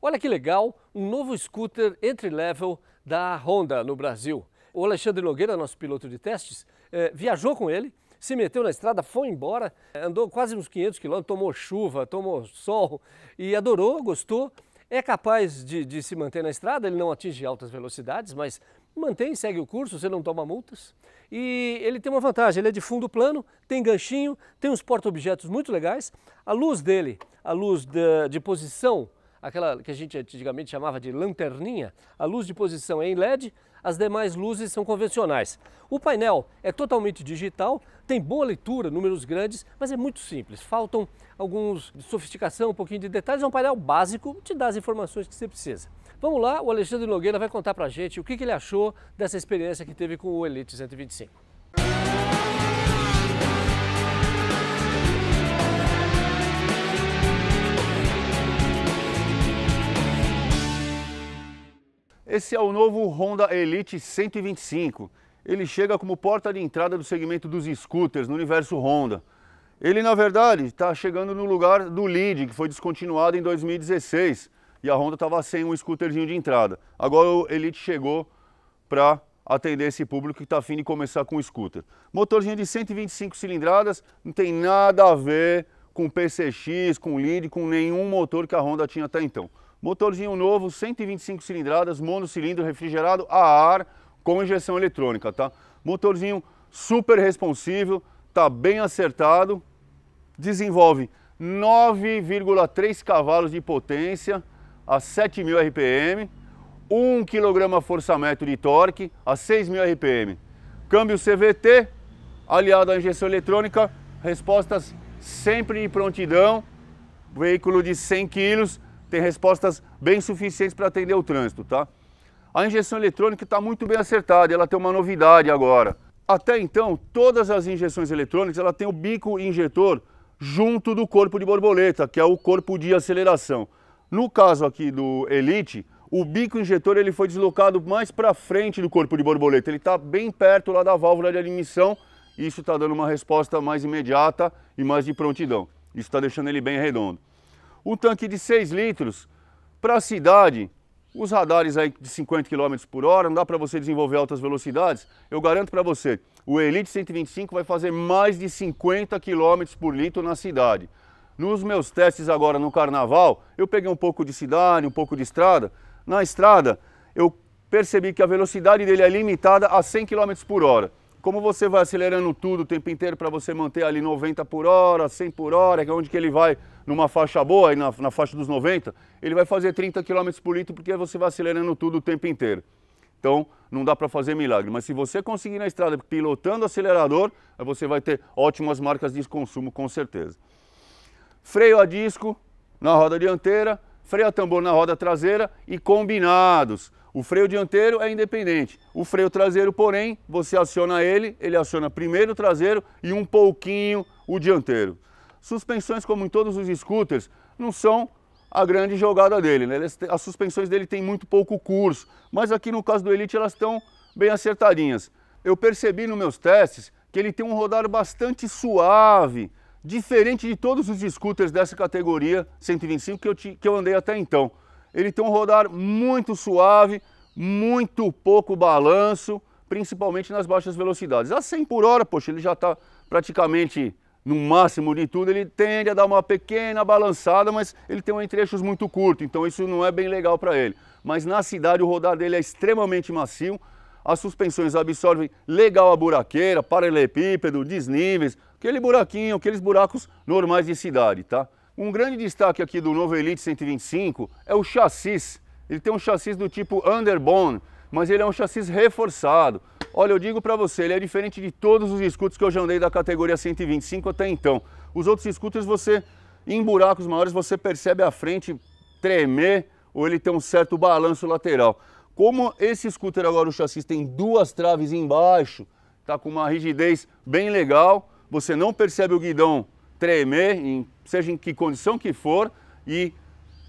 Olha que legal, um novo scooter entry-level da Honda no Brasil. O Alexandre Nogueira, nosso piloto de testes, eh, viajou com ele, se meteu na estrada, foi embora, eh, andou quase uns 500 quilômetros, tomou chuva, tomou sol e adorou, gostou. É capaz de, de se manter na estrada, ele não atinge altas velocidades, mas mantém, segue o curso, você não toma multas. E ele tem uma vantagem, ele é de fundo plano, tem ganchinho, tem uns porta-objetos muito legais. A luz dele, a luz de, de posição aquela que a gente antigamente chamava de lanterninha, a luz de posição é em LED, as demais luzes são convencionais. O painel é totalmente digital, tem boa leitura, números grandes, mas é muito simples. Faltam alguns de sofisticação, um pouquinho de detalhes. É um painel básico, te dá as informações que você precisa. Vamos lá, o Alexandre Nogueira vai contar pra gente o que, que ele achou dessa experiência que teve com o Elite 125. Esse é o novo Honda Elite 125. Ele chega como porta de entrada do segmento dos scooters no universo Honda. Ele, na verdade, está chegando no lugar do Lead, que foi descontinuado em 2016. E a Honda estava sem um scooterzinho de entrada. Agora o Elite chegou para atender esse público que está afim de começar com o scooter. Motorzinho de 125 cilindradas, não tem nada a ver com PCX, com Lead, com nenhum motor que a Honda tinha até então. Motorzinho novo, 125 cilindradas, monocilindro, refrigerado a ar com injeção eletrônica, tá? Motorzinho super responsível, tá bem acertado, desenvolve 9,3 cavalos de potência a 7.000 RPM, 1 kg força-metro de torque a 6.000 RPM. Câmbio CVT, aliado à injeção eletrônica, respostas sempre de prontidão, veículo de 100 kg, tem respostas bem suficientes para atender o trânsito, tá? A injeção eletrônica está muito bem acertada, ela tem uma novidade agora. Até então, todas as injeções eletrônicas, ela tem o bico injetor junto do corpo de borboleta, que é o corpo de aceleração. No caso aqui do Elite, o bico injetor ele foi deslocado mais para frente do corpo de borboleta, ele está bem perto lá da válvula de admissão, isso está dando uma resposta mais imediata e mais de prontidão. Isso está deixando ele bem redondo um tanque de 6 litros. Para a cidade, os radares aí de 50 km por hora, não dá para você desenvolver altas velocidades. Eu garanto para você, o Elite 125 vai fazer mais de 50 km por litro na cidade. Nos meus testes agora no carnaval, eu peguei um pouco de cidade, um pouco de estrada. Na estrada, eu percebi que a velocidade dele é limitada a 100 km por hora. Como você vai acelerando tudo o tempo inteiro para você manter ali 90 por hora, 100 por hora, que é onde que ele vai numa faixa boa, aí na, na faixa dos 90, ele vai fazer 30 km por litro porque você vai acelerando tudo o tempo inteiro. Então, não dá para fazer milagre. Mas se você conseguir na estrada pilotando acelerador, você vai ter ótimas marcas de consumo, com certeza. Freio a disco na roda dianteira, freio a tambor na roda traseira e combinados. O freio dianteiro é independente. O freio traseiro, porém, você aciona ele, ele aciona primeiro o traseiro e um pouquinho o dianteiro. Suspensões, como em todos os scooters, não são a grande jogada dele. Né? As suspensões dele têm muito pouco curso, mas aqui no caso do Elite elas estão bem acertadinhas. Eu percebi nos meus testes que ele tem um rodar bastante suave, diferente de todos os scooters dessa categoria 125 que eu, que eu andei até então. Ele tem um rodar muito suave, muito pouco balanço, principalmente nas baixas velocidades. A 100 por hora, poxa, ele já está praticamente no máximo de tudo, ele tende a dar uma pequena balançada, mas ele tem um entre-eixos muito curto, então isso não é bem legal para ele. Mas na cidade o rodar dele é extremamente macio, as suspensões absorvem legal a buraqueira, paralelepípedo, desníveis, aquele buraquinho, aqueles buracos normais de cidade, tá? Um grande destaque aqui do novo Elite 125 é o chassis. Ele tem um chassis do tipo underbone, mas ele é um chassis reforçado. Olha, eu digo para você, ele é diferente de todos os scooters que eu já andei da categoria 125 até então. Os outros scooters, você, em buracos maiores, você percebe a frente tremer ou ele tem um certo balanço lateral. Como esse scooter agora, o chassi tem duas traves embaixo, tá com uma rigidez bem legal, você não percebe o guidão tremer em seja em que condição que for, e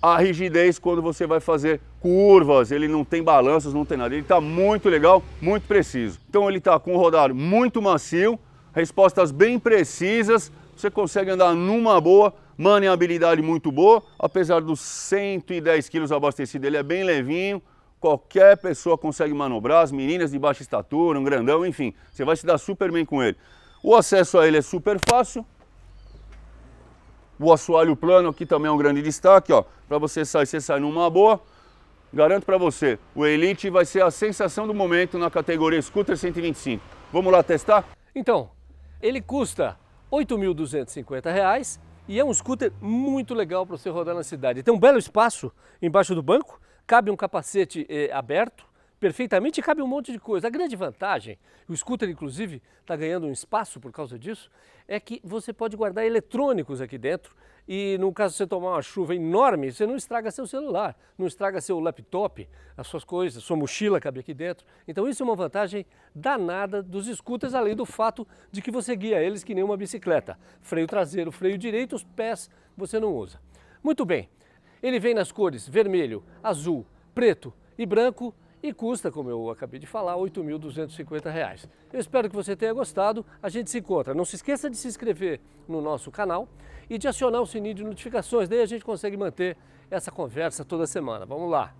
a rigidez quando você vai fazer curvas, ele não tem balanças não tem nada. Ele está muito legal, muito preciso. Então ele está com o rodar muito macio, respostas bem precisas, você consegue andar numa boa, maneabilidade muito boa, apesar dos 110 quilos abastecido, ele é bem levinho, qualquer pessoa consegue manobrar, as meninas de baixa estatura, um grandão, enfim, você vai se dar super bem com ele. O acesso a ele é super fácil, o assoalho plano aqui também é um grande destaque, ó. Para você sair, você sai numa boa. Garanto para você, o Elite vai ser a sensação do momento na categoria Scooter 125. Vamos lá testar? Então, ele custa R$ 8.250 e é um scooter muito legal para você rodar na cidade. Tem um belo espaço embaixo do banco, cabe um capacete eh, aberto, perfeitamente e cabe um monte de coisa. A grande vantagem, o scooter inclusive está ganhando um espaço por causa disso, é que você pode guardar eletrônicos aqui dentro e no caso você tomar uma chuva enorme, você não estraga seu celular, não estraga seu laptop, as suas coisas, sua mochila cabe aqui dentro. Então isso é uma vantagem danada dos scooters, além do fato de que você guia eles que nem uma bicicleta. Freio traseiro, freio direito, os pés você não usa. Muito bem, ele vem nas cores vermelho, azul, preto e branco, e custa, como eu acabei de falar, R$ 8.250. Eu espero que você tenha gostado. A gente se encontra. Não se esqueça de se inscrever no nosso canal e de acionar o sininho de notificações. Daí a gente consegue manter essa conversa toda semana. Vamos lá.